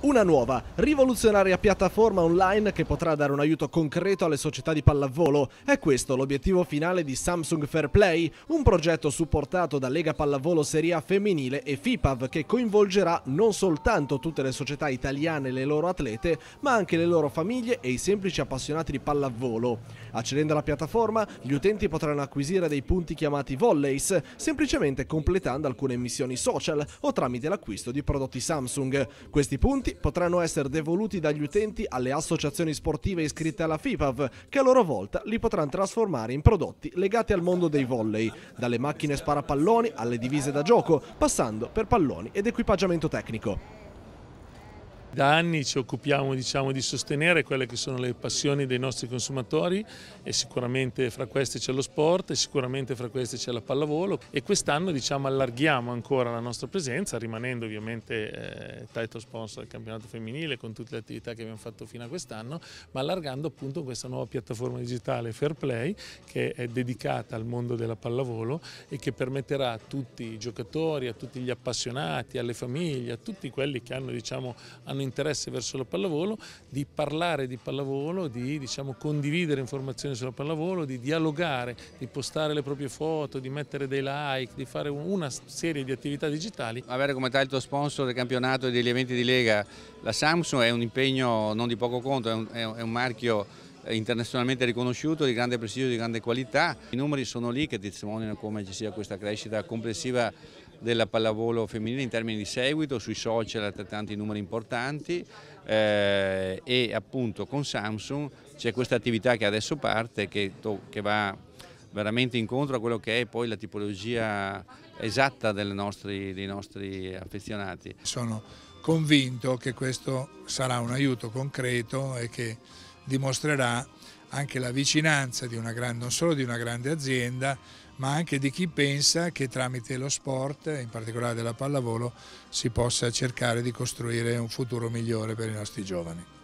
Una nuova, rivoluzionaria piattaforma online che potrà dare un aiuto concreto alle società di pallavolo. È questo l'obiettivo finale di Samsung Fair Play, un progetto supportato da Lega Pallavolo Serie A Femminile e FIPAV che coinvolgerà non soltanto tutte le società italiane e le loro atlete, ma anche le loro famiglie e i semplici appassionati di pallavolo. Accedendo alla piattaforma, gli utenti potranno acquisire dei punti chiamati volleys, semplicemente completando alcune missioni social o tramite l'acquisto di prodotti Samsung. Questi punti potranno essere devoluti dagli utenti alle associazioni sportive iscritte alla FIPAV, che a loro volta li potranno trasformare in prodotti legati al mondo dei volley, dalle macchine sparapalloni alle divise da gioco, passando per palloni ed equipaggiamento tecnico. Da anni ci occupiamo diciamo, di sostenere quelle che sono le passioni dei nostri consumatori e sicuramente fra queste c'è lo sport e sicuramente fra queste c'è la pallavolo e quest'anno diciamo, allarghiamo ancora la nostra presenza rimanendo ovviamente eh, title sponsor del campionato femminile con tutte le attività che abbiamo fatto fino a quest'anno ma allargando appunto questa nuova piattaforma digitale Fair Play che è dedicata al mondo della pallavolo e che permetterà a tutti i giocatori, a tutti gli appassionati, alle famiglie, a tutti quelli che hanno diciamo, hanno hanno interesse verso la pallavolo, di parlare di pallavolo, di diciamo, condividere informazioni sulla pallavolo, di dialogare, di postare le proprie foto, di mettere dei like, di fare una serie di attività digitali. Avere come tale il tuo sponsor del campionato e degli eventi di Lega, la Samsung è un impegno non di poco conto, è un, è un marchio eh, internazionalmente riconosciuto, di grande prestigio, di grande qualità. I numeri sono lì che testimoniano come ci sia questa crescita complessiva della pallavolo femminile in termini di seguito, sui social altrettanti numeri importanti eh, e appunto con Samsung c'è questa attività che adesso parte, che, che va veramente incontro a quello che è poi la tipologia esatta nostri, dei nostri affezionati. Sono convinto che questo sarà un aiuto concreto e che dimostrerà anche la vicinanza grande, non solo di una grande azienda, ma anche di chi pensa che tramite lo sport, in particolare della pallavolo, si possa cercare di costruire un futuro migliore per i nostri giovani.